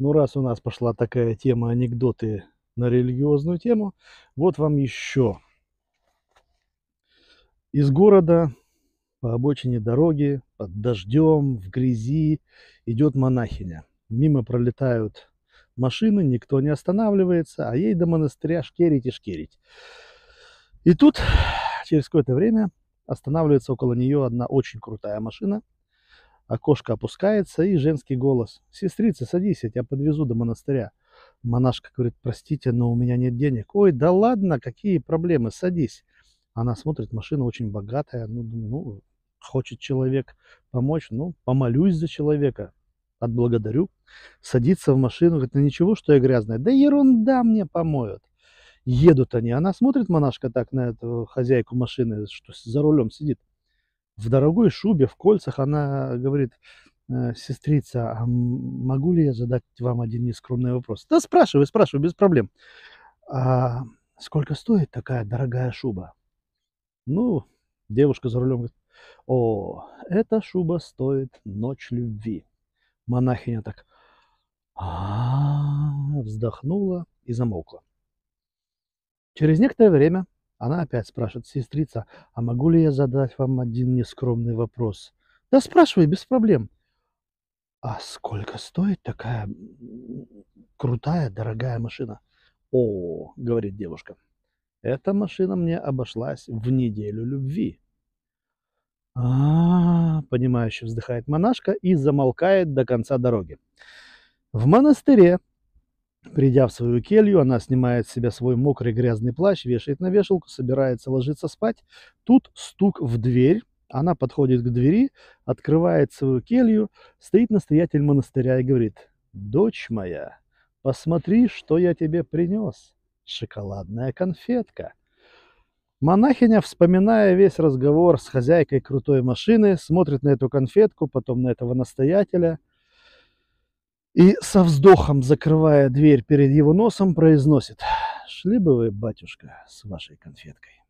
Но ну, раз у нас пошла такая тема анекдоты на религиозную тему, вот вам еще. Из города по обочине дороги, под дождем, в грязи идет монахиня. Мимо пролетают машины, никто не останавливается, а ей до монастыря шкерить и шкерить. И тут через какое-то время останавливается около нее одна очень крутая машина – Окошко опускается, и женский голос. «Сестрица, садись, я тебя подвезу до монастыря». Монашка говорит, «Простите, но у меня нет денег». «Ой, да ладно, какие проблемы, садись». Она смотрит, машина очень богатая, ну, ну хочет человек помочь, ну, помолюсь за человека, отблагодарю. Садится в машину, говорит, ну ничего, что я грязная. Да ерунда мне помоют. Едут они, она смотрит, монашка, так на эту хозяйку машины, что за рулем сидит в дорогой шубе, в кольцах, она говорит, э, сестрица, а могу ли я задать вам один нескромный вопрос? Да спрашивай, спрашивай, без проблем. А сколько стоит такая дорогая шуба? Ну, девушка за рулем говорит, о, эта шуба стоит ночь любви. Монахиня так вздохнула и замолкла. Через некоторое время она опять спрашивает, сестрица, а могу ли я задать вам один нескромный вопрос? Да спрашивай, без проблем. А сколько стоит такая крутая, дорогая машина? О, говорит девушка, эта машина мне обошлась в неделю любви. А, -а, понимающе вздыхает монашка и замолкает до конца дороги. В монастыре Придя в свою келью, она снимает с себя свой мокрый грязный плащ, вешает на вешалку, собирается ложиться спать. Тут стук в дверь. Она подходит к двери, открывает свою келью, стоит настоятель монастыря и говорит, «Дочь моя, посмотри, что я тебе принес. Шоколадная конфетка». Монахиня, вспоминая весь разговор с хозяйкой крутой машины, смотрит на эту конфетку, потом на этого настоятеля, и со вздохом, закрывая дверь перед его носом, произносит «Шли бы вы, батюшка, с вашей конфеткой».